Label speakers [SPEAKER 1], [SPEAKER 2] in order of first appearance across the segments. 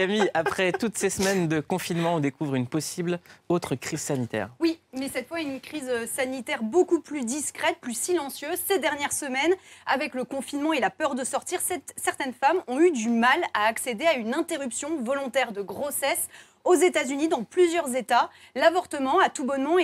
[SPEAKER 1] Camille, après toutes ces semaines de confinement, on découvre une possible autre crise sanitaire.
[SPEAKER 2] Oui, mais cette fois une crise sanitaire beaucoup plus discrète, plus silencieuse. Ces dernières semaines, avec le confinement et la peur de sortir, certaines femmes ont eu du mal à accéder à une interruption volontaire de grossesse aux États-Unis, dans plusieurs États, l'avortement a tout bonnement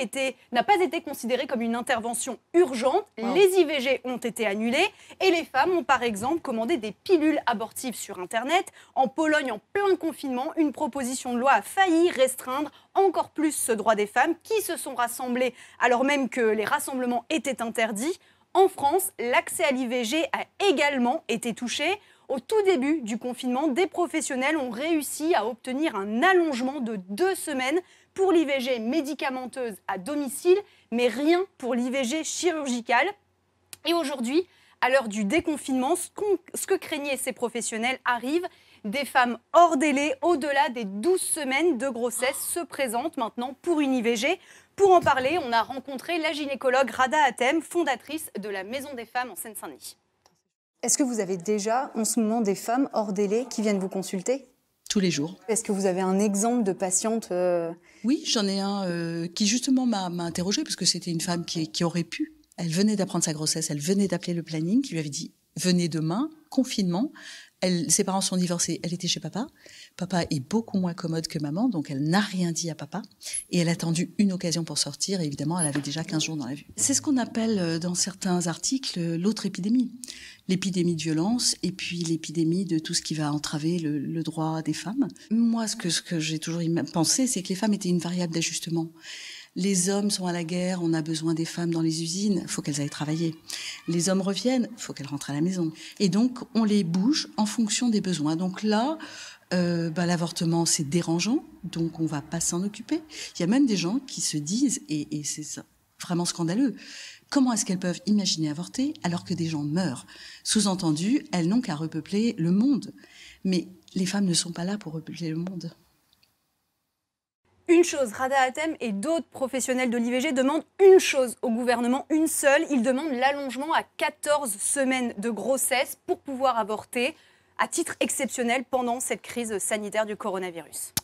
[SPEAKER 2] n'a pas été considéré comme une intervention urgente. Les IVG ont été annulées et les femmes ont par exemple commandé des pilules abortives sur Internet. En Pologne, en plein confinement, une proposition de loi a failli restreindre encore plus ce droit des femmes qui se sont rassemblées alors même que les rassemblements étaient interdits. En France, l'accès à l'IVG a également été touché. Au tout début du confinement, des professionnels ont réussi à obtenir un allongement de deux semaines pour l'IVG médicamenteuse à domicile, mais rien pour l'IVG chirurgicale. Et aujourd'hui, à l'heure du déconfinement, ce, que craignaient ces professionnels arrive des femmes hors délai au-delà des 12 semaines de grossesse se présentent maintenant pour une IVG. Pour en parler, on a rencontré la gynécologue Rada Atem, fondatrice de la Maison des femmes en Seine-Saint-Denis. Est-ce que vous avez déjà en ce moment des femmes hors délai qui viennent vous consulter tous les jours. Est-ce que vous avez un exemple de patiente euh, Oui, j'en ai un euh, qui justement
[SPEAKER 1] m'a interrogée, parce que c'était une femme qui, qui aurait pu. Elle venait d'apprendre sa grossesse, elle venait d'appeler le planning, qui lui avait dit venez demain, confinement ses parents sont divorcés, elle était chez papa. Papa est beaucoup moins commode que maman, donc elle n'a rien dit à papa. Et elle a attendu une occasion pour sortir, et évidemment, elle avait déjà 15 jours dans la vue. C'est ce qu'on appelle euh, dans certains articles l'autre épidémie. L'épidémie de violence et puis l'épidémie de tout ce qui va entraver le, droit des femmes. Moi, ce que j'ai toujours pensé, c'est que les femmes étaient une variable d'ajustement. Les hommes sont à la guerre, on a besoin des femmes dans les usines, faut qu'elles aillent travailler. Les hommes reviennent, faut qu'elles rentrent à la maison. Et donc, on les bouge en fonction des besoins. Donc là, euh, bah, l'avortement, c'est dérangeant, donc on va pas s'en occuper. Il y a même des gens qui se disent, et, et c'est vraiment scandaleux, comment est-ce qu'elles peuvent imaginer avorter alors que des gens meurent Sous-entendu, elles n'ont qu'à repeupler le monde. Mais les femmes ne sont pas là pour repeupler le monde
[SPEAKER 2] une chose. Rada Hatem et d'autres professionnels de l'IVG demandent une chose au gouvernement, une seule. Ils demandent l'allongement à 14 semaines de grossesse pour pouvoir avorter à titre exceptionnel pendant cette crise sanitaire du coronavirus.